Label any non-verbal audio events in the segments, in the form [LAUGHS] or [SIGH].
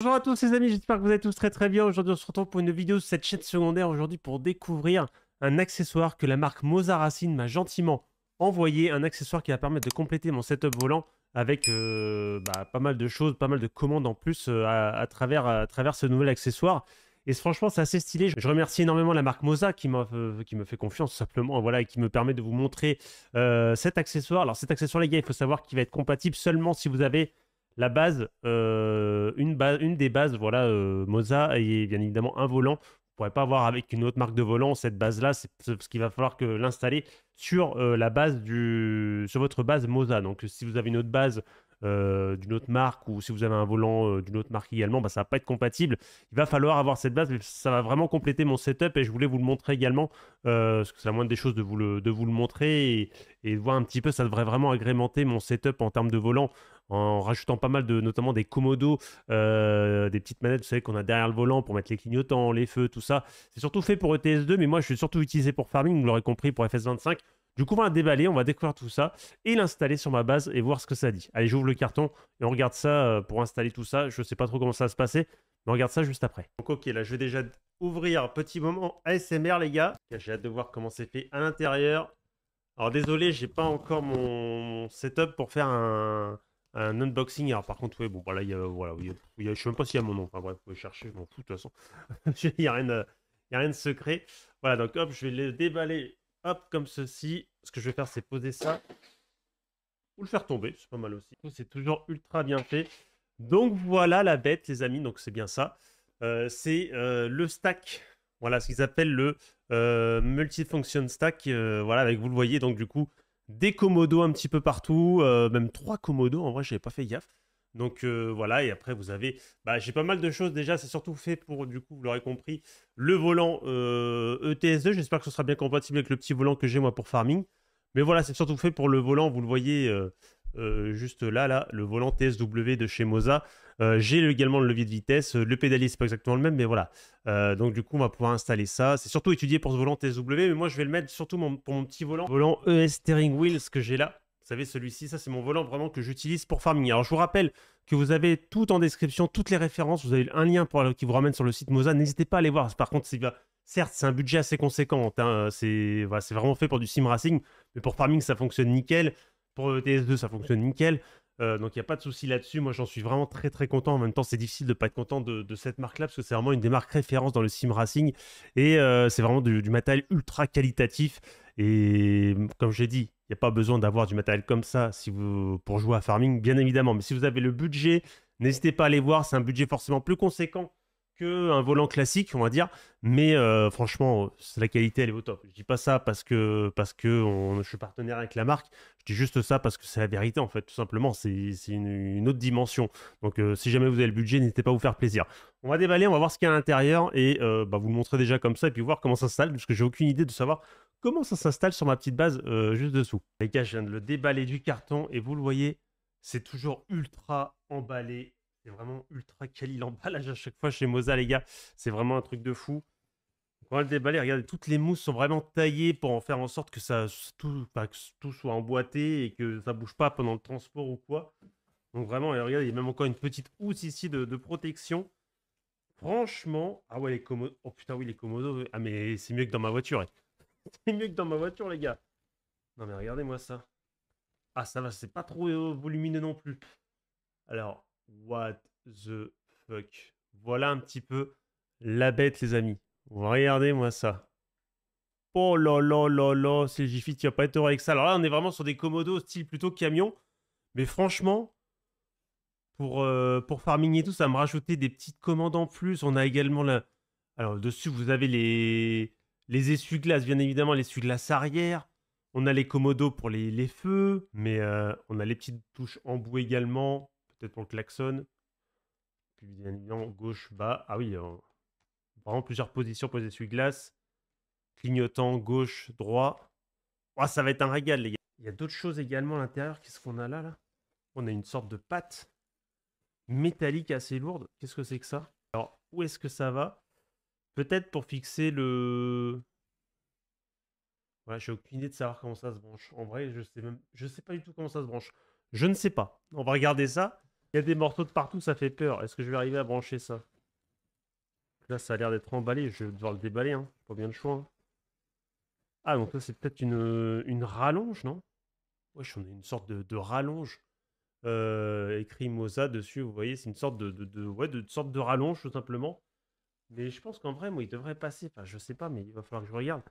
Bonjour à tous les amis, j'espère que vous êtes tous très très bien. Aujourd'hui on se retrouve pour une vidéo sur cette chaîne secondaire aujourd'hui pour découvrir un accessoire que la marque Moza Racine m'a gentiment envoyé. Un accessoire qui va permettre de compléter mon setup volant avec euh, bah, pas mal de choses, pas mal de commandes en plus euh, à, travers, à travers ce nouvel accessoire. Et franchement, c'est assez stylé. Je remercie énormément la marque Moza qui, euh, qui me fait confiance simplement, voilà, et qui me permet de vous montrer cet accessoire. Alors cet accessoire, les gars, il faut savoir qu'il va être compatible seulement si vous avez la base, euh, une, base une des bases, voilà, euh, Moza et bien évidemment un volant. Vous ne pourrez pas avoir avec une autre marque de volant cette base-là, c'est ce qu'il va falloir que l'installer sur euh, la base du, sur votre base Moza. Donc si vous avez une autre base euh, d'une autre marque ou si vous avez un volant euh, d'une autre marque également, bah, ça va pas être compatible. Il va falloir avoir cette base, mais ça va vraiment compléter mon setup et je voulais vous le montrer également, euh, parce que c'est la moindre des choses de vous le, de vous le montrer et, et voir un petit peu, ça devrait vraiment agrémenter mon setup en termes de volant en rajoutant pas mal de, notamment des commodos, des petites manettes, vous savez, qu'on a derrière le volant pour mettre les clignotants, les feux, tout ça. C'est surtout fait pour ETS2, mais moi, je suis surtout utilisé pour farming, vous l'aurez compris, pour FS25. Du coup, on va déballer, on va découvrir tout ça et l'installer sur ma base et voir ce que ça dit. Allez, j'ouvre le carton et on regarde ça euh, pour installer tout ça. Je ne sais pas trop comment ça va se passer, mais on regarde ça juste après. Donc ok, là je vais déjà ouvrir un petit moment ASMR les gars. J'ai hâte de voir comment c'est fait à l'intérieur. Alors désolé, j'ai pas encore mon setup pour faire un, unboxing. Alors par contre, oui, bon, bah voilà, il y a, je sais même pas s'il y a mon nom. Enfin bref, vous pouvez chercher, je fous de toute façon. [LAUGHS] il n'y a, a rien de secret. Voilà, donc hop, je vais le déballer comme ceci. Ce que je vais faire, c'est poser ça. Ou le faire tomber, c'est pas mal aussi. C'est toujours ultra bien fait. Donc voilà la bête, les amis. Donc c'est bien ça. Euh, c'est euh, le stack. Voilà ce qu'ils appellent le euh, multifonction multifunction stack. voilà, avec vous le voyez. Donc du coup, des commodos un petit peu partout. même trois commodos. En vrai, j'avais pas fait gaffe. Donc euh, voilà, et après vous avez, bah, j'ai pas mal de choses déjà, c'est surtout fait pour, du coup, vous l'aurez compris, le volant ETS2, euh, e j'espère que ce sera bien compatible avec le petit volant que j'ai moi pour farming. Mais voilà, c'est surtout fait pour le volant, vous le voyez euh, juste là, là, le volant TSW de chez Moza. j'ai également le levier de vitesse, le pédalier c'est pas exactement le même, mais voilà. donc du coup, on va pouvoir installer ça. C'est surtout étudié pour ce volant TSW, mais moi je vais le mettre surtout pour mon petit volant, volant ES Steering Wheels que j'ai là. Vous savez, celui-ci, ça c'est mon volant vraiment que j'utilise pour farming. Alors je vous rappelle que vous avez tout en description, toutes les références, vous avez un lien euh, qui vous ramène sur le site Moza, n'hésitez pas à aller voir. Par contre, euh, certes, c'est un budget assez conséquent, hein. c'est vraiment fait pour du sim racing, mais pour farming ça fonctionne nickel, pour ETS2 euh, ça fonctionne nickel. donc il n'y a pas de souci là-dessus. Moi j'en suis vraiment très très content. En même temps c'est difficile de ne pas être content de, cette marque-là parce que c'est vraiment une des marques références dans le sim racing et c'est vraiment du matériel ultra qualitatif. Et mm, comme j'ai dit, il n'y a pas besoin d'avoir du matériel comme ça pour jouer à farming, bien évidemment. Mais si vous avez le budget, n'hésitez pas à aller voir. C'est un budget forcément plus conséquent qu'un volant classique, on va dire. Mais euh, franchement, la qualité, elle est au top. Je ne dis pas ça parce que, parce que je suis partenaire avec la marque. Je dis juste ça parce que c'est la vérité, en fait, tout simplement. C'est une, autre dimension. Donc, euh, si jamais vous avez le budget, n'hésitez pas à vous faire plaisir. On va déballer, on va voir ce qu'il y a à l'intérieur et euh, bah, vous le montrer déjà comme ça et puis voir comment ça s'installe, parce que j'ai aucune idée de savoir comment ça s'installe sur ma petite base euh, juste dessous. Les gars, je viens de le déballer du carton et vous le voyez, c'est toujours ultra emballé. C'est vraiment ultra quali l'emballage à chaque fois chez Moza, les gars. C'est vraiment un truc de fou. On va le déballer, regardez, toutes les mousses sont vraiment taillées pour en faire en sorte que ça tout, que tout soit emboîté et que ça bouge pas pendant le transport ou quoi. Donc vraiment, regardez, il y a même encore une petite housse ici de, protection. Franchement, ah ouais, les commodos. Oh putain, oui, les commodos. Ah, mais c'est mieux que dans ma voiture. Eh. [LAUGHS] C'est mieux que dans ma voiture, les gars. Non, mais regardez-moi ça. Ah, ça va, c'est pas trop euh, volumineux non plus. Alors, what the fuck. Voilà un petit peu la bête, les amis. Regardez-moi ça. Oh là là là là, c'est GFIT qui va pas être heureux avec ça. Alors là, on est vraiment sur des commodos style plutôt camion. Mais franchement, pour, euh, pour farming et tout, ça me rajouter des petites commandes en plus. On a également la. Alors dessus, vous avez les, les essuie-glaces, bien évidemment, l'essuie-glace arrière. On a les commodos pour les, feux, mais euh, on a les petites touches en bout également, peut-être pour le klaxon. Puis bien évidemment, gauche, bas. Ah oui, euh, vraiment plusieurs positions pour les essuie-glaces. Clignotant, gauche, droit. Oh, ça va être un régal, les gars. Il y a d'autres choses également à l'intérieur. Qu'est-ce qu'on a là, là On a une sorte de pâte métallique assez lourde. Qu'est-ce que c'est que ça Alors, où est-ce que ça va Peut-être pour fixer le. voilà j'ai aucune idée de savoir comment ça se branche. En vrai, je sais même, je sais pas du tout comment ça se branche. Je ne sais pas. On va regarder ça. Il y a des morceaux de partout, ça fait peur. Est-ce que je vais arriver à brancher ça Là, ça a l'air d'être emballé. Je vais devoir le déballer. Hein. Pas bien le choix. Hein. Ah, donc ça, c'est peut-être une, une rallonge, non Ouais, on a une sorte de, rallonge. Euh, écrit Moza dessus, vous voyez, c'est une sorte de, ouais, de, sorte de rallonge, tout simplement. Mais je pense qu'en vrai, moi, il devrait passer. Enfin, je sais pas, mais il va falloir que je regarde.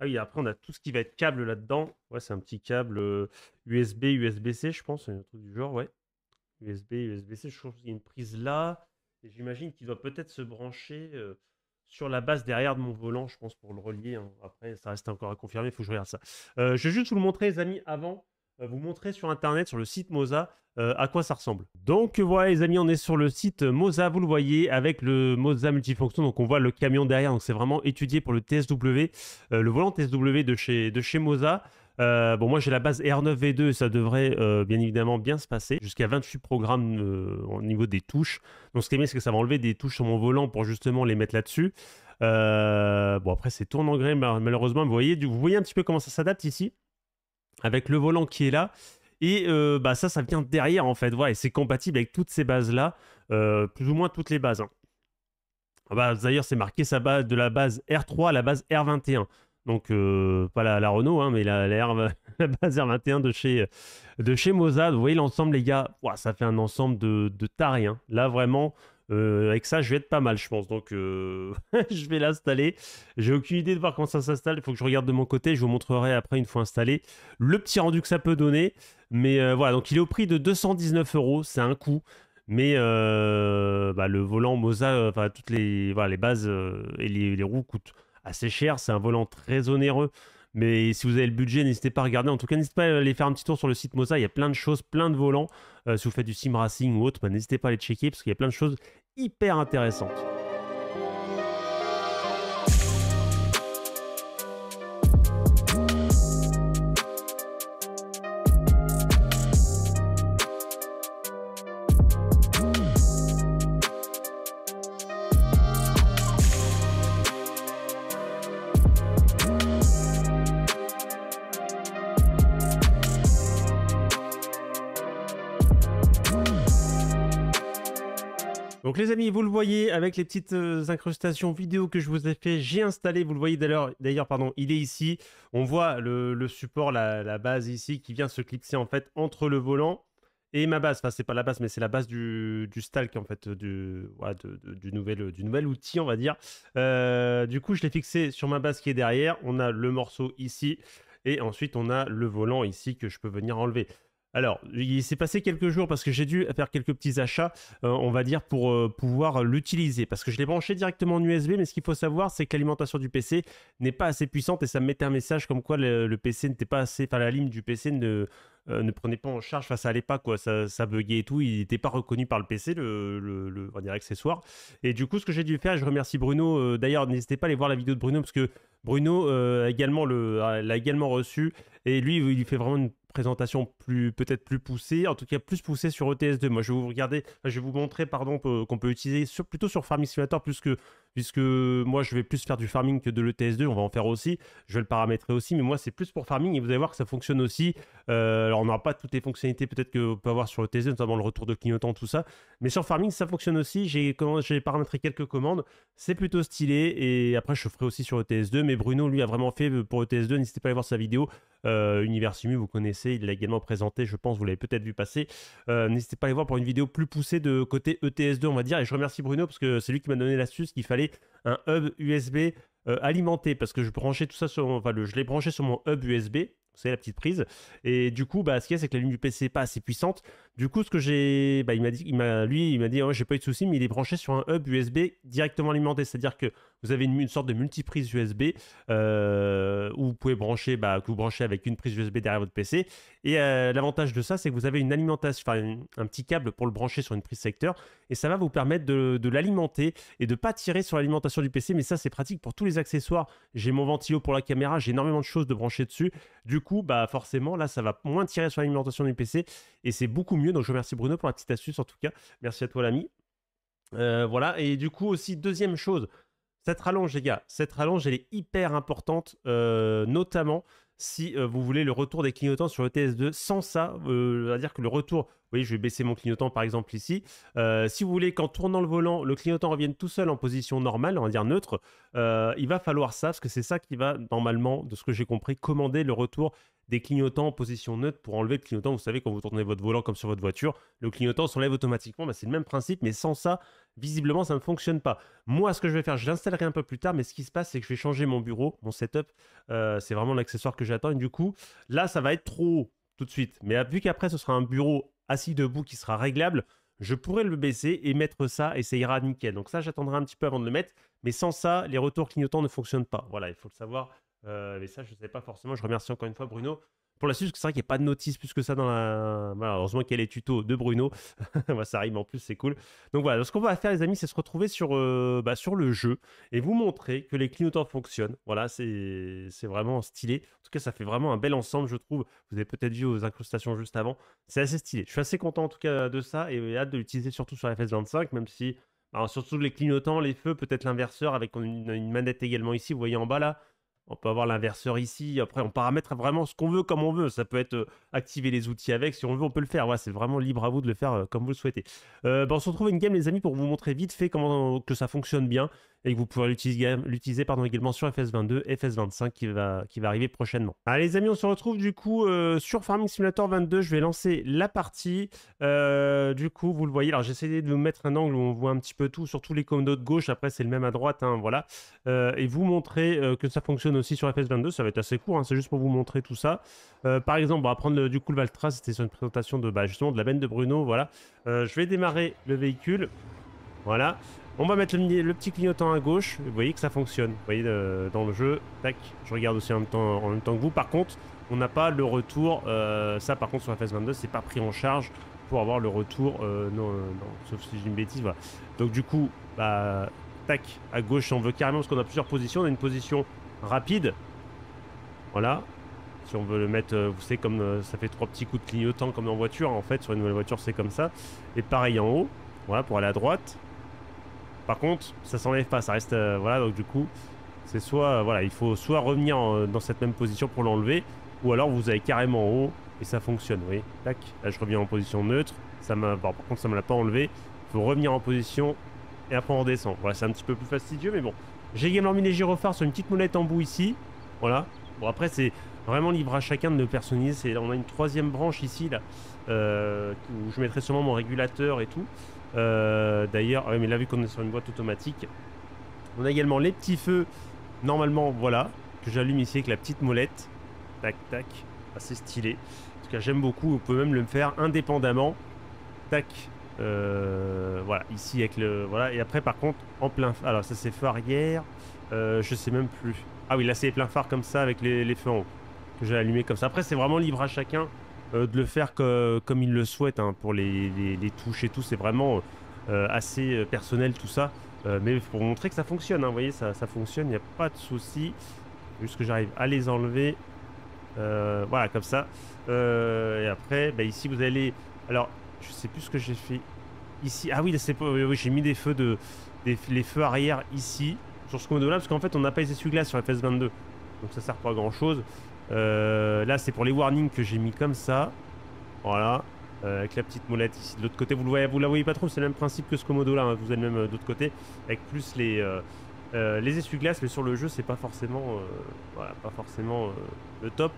Ah oui, après, on a tout ce qui va être câble là-dedans. Ouais, c'est un petit câble USB, euh, USB-C, je pense, un truc du genre, ouais. USB, USB-C, je trouve qu'il y a une prise là. Et j'imagine qu'il doit peut-être se brancher euh, sur la base derrière de mon volant, je pense, pour le relier. Hein. Après, ça reste encore à confirmer, il faut que je regarde ça. Euh, je vais juste vous le montrer, les amis, avant vous montrer sur internet, sur le site Moza, euh, à quoi ça ressemble. Donc voilà les amis, on est sur le site Moza, vous le voyez, avec le Moza multifonction, donc on voit le camion derrière, donc c'est vraiment étudié pour le TSW, euh, le volant TSW de chez, de chez Moza. Euh, bon, moi j'ai la base R9 V2, ça devrait bien évidemment bien se passer. Jusqu'à 28 programmes au niveau des touches. Donc ce qui est bien, c'est que ça va enlever des touches sur mon volant pour justement les mettre là-dessus. bon, après c'est tourne en malheureusement, vous voyez, vous voyez un petit peu comment ça s'adapte ici avec le volant qui est là. Et euh, bah ça, ça vient derrière en fait. Voilà, et c'est compatible avec toutes ces bases-là, euh, plus ou moins toutes les bases. Hein. Ah bah, d'ailleurs, c'est marqué sa base, de la base R3 à la base R21. Donc, euh, pas la, Renault, hein, mais la, [LAUGHS] base R21 de chez, de chez Mozart. Vous voyez l'ensemble, les gars, ça fait un ensemble de, de tarés. Hein. Là, vraiment, euh, avec ça, je vais être pas mal, je pense. Donc, euh, [LAUGHS] je vais l'installer. J'ai aucune idée de voir comment ça s'installe. Il faut que je regarde de mon côté. Je vous montrerai après, une fois installé, le petit rendu que ça peut donner. Mais euh, voilà, donc il est au prix de 219 euros. C'est un coût. Mais bah, le volant Moza, enfin, toutes les, voilà, les bases et les, roues coûtent assez cher. C'est un volant très onéreux. Mais si vous avez le budget, n'hésitez pas à regarder. En tout cas, n'hésitez pas à aller faire un petit tour sur le site Mosa. Il y a plein de choses, plein de volants. Euh, si vous faites du sim racing ou autre, bah, n'hésitez pas à aller checker parce qu'il y a plein de choses hyper intéressantes. Donc les amis, vous le voyez avec les petites euh, incrustations vidéo que je vous ai fait, j'ai installé, vous le voyez d'ailleurs, pardon, il est ici. On voit le, support, la, base ici qui vient se clipser en fait entre le volant et ma base. Enfin, c'est pas la base, mais c'est la base du, stalk en fait, du, du, nouvel, outil, on va dire. Euh, du coup, je l'ai fixé sur ma base qui est derrière. On a le morceau ici et ensuite on a le volant ici que je peux venir enlever. Alors, il s'est passé quelques jours parce que j'ai dû faire quelques petits achats, euh, on va dire, pour euh, pouvoir l'utiliser. Parce que je l'ai branché directement en USB, mais ce qu'il faut savoir, c'est que l'alimentation du PC n'est pas assez puissante et ça me mettait un message comme quoi le, PC n'était pas assez. Enfin, la ligne du PC ne, euh, ne prenait pas en charge, enfin ça allait pas quoi, ça, ça buguait et tout, il n'était pas reconnu par le PC, le, le, accessoire. Et du coup ce que j'ai dû faire, je remercie Bruno, d'ailleurs n'hésitez pas à aller voir la vidéo de Bruno parce que Bruno également l'a également reçu et lui il fait vraiment une présentation plus peut-être plus poussée, en tout cas plus poussée sur ETS2. Moi, je vais vous regarder, je vais vous montrer pardon qu'on peut utiliser sur, plutôt sur Farming Simulator plus que puisque moi je vais plus faire du farming que de l'ETS2, on va en faire aussi, je vais le paramétrer aussi, mais moi c'est plus pour farming et vous allez voir que ça fonctionne aussi. Euh, alors on n'aura pas toutes les fonctionnalités peut-être que vous pouvez avoir sur l'ETS2, notamment le retour de clignotant, tout ça, mais sur farming ça fonctionne aussi, j'ai paramétré quelques commandes, c'est plutôt stylé et après je ferai aussi sur ETS2, mais Bruno lui a vraiment fait euh, pour ETS2, n'hésitez pas à aller voir sa vidéo. Euh, vous connaissez, il l'a également présenté, je pense, vous l'avez peut-être vu passer. Euh, n'hésitez pas à aller voir pour une vidéo plus poussée de côté ETS2, on va dire. Et je remercie Bruno parce que c'est lui qui m'a donné l'astuce qu'il fallait un hub USB euh, alimenté parce que je branchais tout ça sur enfin, le, je l'ai branché sur mon hub USB c'est la petite prise et du coup bah ce qu'il y a c'est que la ligne du PC n'est pas assez puissante du coup, ce que j'ai, bah, il m'a dit, m'a, lui, il m'a dit, oh, j'ai pas eu de souci, mais il est branché sur un hub USB directement alimenté, c'est-à-dire que vous avez une, sorte de multiprise USB euh, où vous pouvez brancher, bah, que vous branchez avec une prise USB derrière votre PC. Et euh, l'avantage de ça, c'est que vous avez une alimentation, enfin un petit câble pour le brancher sur une prise secteur, et ça va vous permettre de, l'alimenter et de pas tirer sur l'alimentation du PC. Mais ça, c'est pratique pour tous les accessoires. J'ai mon ventilo pour la caméra, j'ai énormément de choses de brancher dessus. Du coup, bah, forcément, là, ça va moins tirer sur l'alimentation du PC et c'est beaucoup mieux. Donc je remercie Bruno pour la petite astuce en tout cas. Merci à toi l'ami. Euh, voilà, et du coup aussi, deuxième chose, cette rallonge les gars, cette rallonge elle est hyper importante, euh, notamment si euh, vous voulez le retour des clignotants sur le TS2. Sans ça, cest à dire que le retour, vous voyez, je vais baisser mon clignotant par exemple ici. si vous voulez qu'en tournant le volant, le clignotant revienne tout seul en position normale, on va dire neutre, il va falloir ça, parce que c'est ça qui va normalement, de ce que j'ai compris, commander le retour des clignotants en position neutre pour enlever le clignotant. Vous savez, quand vous tournez votre volant comme sur votre voiture, le clignotant s'enlève automatiquement. Bah, c'est le même principe, mais sans ça, visiblement, ça ne fonctionne pas. Moi, ce que je vais faire, je l'installerai un peu plus tard, mais ce qui se passe, c'est que je vais changer mon bureau, mon setup. Euh, c'est vraiment l'accessoire que j'attends. Et du coup, là, ça va être trop haut tout de suite. Mais vu qu'après, ce sera un bureau assis debout qui sera réglable, je pourrais le baisser et mettre ça et ça ira nickel. Donc ça, j'attendrai un petit peu avant de le mettre. Mais sans ça, les retours clignotants ne fonctionnent pas. Voilà, il faut le savoir. Euh, mais ça, je ne sais pas forcément. Je remercie encore une fois Bruno pour la suite, que c'est vrai qu'il n'y a pas de notice plus que ça dans la. Voilà, heureusement qu'il y a les tutos de Bruno. [LAUGHS] ça arrive en plus, c'est cool. Donc voilà, ce qu'on va faire, les amis, c'est se retrouver sur, euh, bah, sur le jeu et vous montrer que les clignotants fonctionnent. Voilà, c'est vraiment stylé. En tout cas, ça fait vraiment un bel ensemble, je trouve. Vous avez peut-être vu aux incrustations juste avant. C'est assez stylé. Je suis assez content en tout cas de ça et euh, hâte de l'utiliser surtout sur FS25, même si. Alors, surtout les clignotants, les feux, peut-être l'inverseur avec une manette également ici, vous voyez en bas là. On peut avoir l'inverseur ici. Après, on paramètre vraiment ce qu'on veut, comme on veut. Ça peut être euh, activer les outils avec, si on veut, on peut le faire. Voilà, c'est vraiment libre à vous de le faire euh, comme vous le souhaitez. Euh, ben, on se retrouve une game, les amis, pour vous montrer vite fait comment que ça fonctionne bien et que vous pourrez l'utiliser également sur FS22, FS25 qui va, arriver prochainement. Allez les amis, on se retrouve du coup euh, sur Farming Simulator 22. Je vais lancer la partie. Euh, du coup, vous le voyez, alors j'ai essayé de vous mettre un angle où on voit un petit peu tout, surtout les commandos de gauche. Après, c'est le même à droite, hein, voilà. Euh, et vous montrer que ça fonctionne aussi sur FS22. Ça va être assez court, hein. c'est juste pour vous montrer tout ça. par exemple, on va prendre du coup le Valtra, c'était sur une présentation de bah, justement de la benne de Bruno, voilà. je vais démarrer le véhicule. Voilà. On va mettre le, petit clignotant à gauche. Vous voyez que ça fonctionne. Vous voyez, euh, dans le jeu, tac, je regarde aussi en même temps, que vous. Par contre, on n'a pas le retour. Euh, ça, par contre, sur la phase 22, c'est pas pris en charge pour avoir le retour. Euh, non, non, sauf si j'ai une bêtise. Voilà. Donc, du coup, bah, tac, à gauche, on veut carrément parce qu'on a plusieurs positions. On a une position rapide. Voilà. Si on veut le mettre, vous savez, comme ça fait trois petits coups de clignotant comme en voiture. En fait, sur une nouvelle voiture, c'est comme ça. Et pareil en haut. Voilà, pour aller à droite. Par contre, ça s'enlève pas, ça reste euh, voilà. Donc du coup, c'est soit euh, voilà, il faut soit revenir euh, dans cette même position pour l'enlever, ou alors vous allez carrément en haut et ça fonctionne. Vous voyez, tac. Là, je reviens en position neutre. Ça par contre, ça me l'a pas enlevé. Il faut revenir en position et après on redescend. Voilà, c'est un petit peu plus fastidieux, mais bon. J'ai également mis les gyrophares sur une petite molette en bout ici. Voilà. Bon, après, c'est vraiment libre à chacun de le personnaliser. On a une troisième branche ici, là, où je mettrai sûrement mon régulateur et tout. Euh, d'ailleurs, mais là, vu qu'on est sur une boîte automatique, on a également les petits feux, normalement, voilà, que j'allume ici avec la petite molette. Tac, tac, assez ah, stylé. En tout cas, j'aime beaucoup. On peut même le faire indépendamment. Tac, euh, voilà, ici avec le. Voilà, et après, par contre, en plein. Alors, ça, c'est feu arrière. Euh, je sais même plus. Ah oui, là, c'est plein phare comme ça avec les, les feux en haut que j'ai allumé comme ça. Après, c'est vraiment libre à chacun. Euh, de le faire comme il le souhaite hein, pour les, touches et tout. C'est vraiment euh, assez euh, personnel tout ça. mais pour montrer que ça fonctionne, hein, vous voyez, ça, ça fonctionne, il n'y a pas de souci. Juste que j'arrive à les enlever. voilà, comme ça. et après, bah, ici, vous allez... Alors, je sais plus ce que j'ai fait ici. Ah oui, oui j'ai mis des feux de les feux arrière ici sur ce modèle là parce qu'en fait on n'a pas les essuie-glaces sur la FS22. Donc ça sert pas à grand chose. Euh, là, c'est pour les warnings que j'ai mis comme ça. Voilà. Euh, avec la petite molette ici de l'autre côté. Vous, le voyez, vous la voyez pas trop, c'est le même principe que ce commodo là. Hein. Vous avez même d'autre euh, de côté. Avec plus les, les essuie-glaces, mais sur le jeu, c'est pas forcément, pas forcément le top.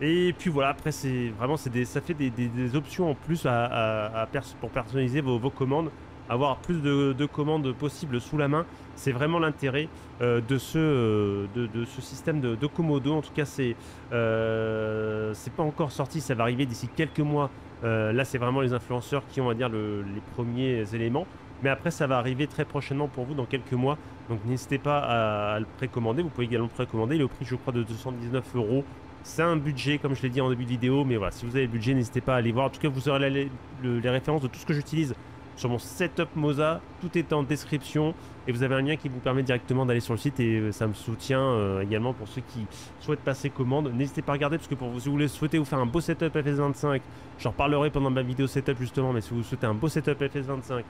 Et puis voilà, après, c'est vraiment, des, ça fait des, options en plus pour personnaliser vos commandes avoir plus de, commandes possibles sous la main. C'est vraiment l'intérêt euh, de, ce, euh, de, ce système de, Komodo. En tout cas, c'est euh, pas encore sorti, ça va arriver d'ici quelques mois. Euh, là, c'est vraiment les influenceurs qui ont, à dire, les premiers éléments. Mais après, ça va arriver très prochainement pour vous dans quelques mois. Donc n'hésitez pas à, le précommander. Vous pouvez également le précommander. Il est au prix, je crois, de 219 euros. C'est un budget, comme je l'ai dit en début de vidéo. Mais voilà, si vous avez le budget, n'hésitez pas à aller voir. En tout cas, vous aurez les références de tout ce que j'utilise sur mon setup Moza. Tout est en description et vous avez un lien qui vous permet directement d'aller sur le site et euh, ça me soutient euh, également pour ceux qui souhaitent passer commande. N'hésitez pas à regarder parce que pour vous, si vous voulez vous faire un beau setup FS25, j'en parlerai pendant ma vidéo setup justement, mais si vous souhaitez un beau setup FS25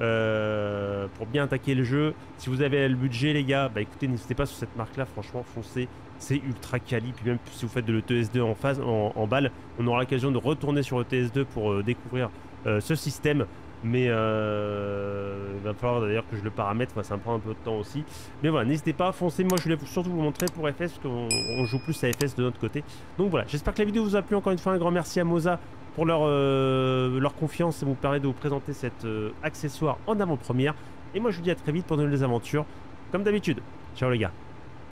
euh, pour bien attaquer le jeu, si vous avez le budget les gars, bah écoutez, n'hésitez pas sur cette marque-là, franchement, foncez. C'est ultra quali, puis même si vous faites de l'ETS2 en phase, en, balle, on aura l'occasion de retourner sur l'ETS2 pour découvrir ce système. Mais euh, il va falloir d'ailleurs que je le paramètre, ça me prend un peu de temps aussi. Mais voilà, n'hésitez pas à foncer. Moi, je voulais surtout vous montrer pour FS, parce qu'on joue plus à FS de notre côté. Donc voilà, j'espère que la vidéo vous a plu. Encore une fois, un grand merci à Moza pour leur, euh, confiance. et vous permet de vous présenter cet euh, accessoire en avant-première. Et moi, je vous dis à très vite pour de nouvelles aventures, comme d'habitude. Ciao les gars